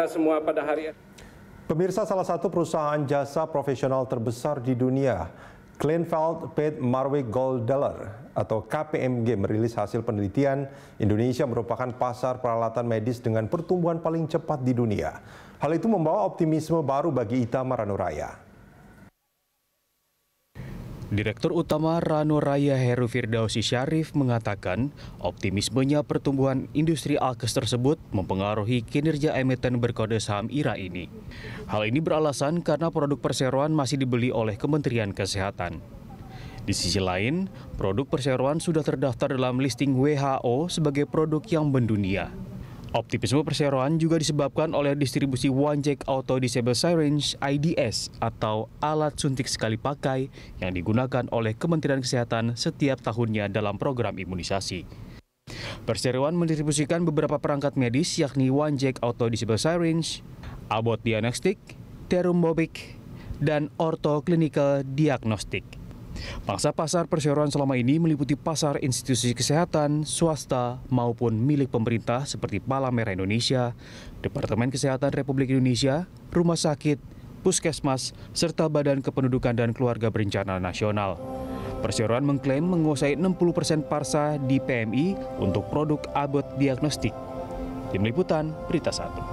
kita semua pada hari ini. Pemirsa salah satu perusahaan jasa profesional terbesar di dunia, Kleinfeld Pate Marwick Gold Dollar atau KPMG merilis hasil penelitian Indonesia merupakan pasar peralatan medis dengan pertumbuhan paling cepat di dunia. Hal itu membawa optimisme baru bagi Ita Maranuraya. Direktur Utama Rano Raya Heru Firdausi Syarif mengatakan, optimismenya pertumbuhan industri alkes tersebut mempengaruhi kinerja emiten berkode saham IRA ini. Hal ini beralasan karena produk perseroan masih dibeli oleh Kementerian Kesehatan. Di sisi lain, produk perseroan sudah terdaftar dalam listing WHO sebagai produk yang mendunia. Optimisme perseroan juga disebabkan oleh distribusi One Jack Auto Disable Syringe IDS atau alat suntik sekali pakai yang digunakan oleh Kementerian Kesehatan setiap tahunnya dalam program imunisasi. Perseroan mendistribusikan beberapa perangkat medis yakni One Jack Auto Disable Syringe, Abbott Diagnostic, Terumbobic, dan Ortho Clinical Diagnostic. Pangsa pasar perseroan selama ini meliputi pasar institusi kesehatan, swasta, maupun milik pemerintah seperti Palamera Indonesia, Departemen Kesehatan Republik Indonesia, rumah sakit, puskesmas, serta Badan Kependudukan dan Keluarga Berencana Nasional. Perseroan mengklaim menguasai 60 persen parsa di PMI untuk produk abot Diagnostik. Tim Liputan, Berita 1.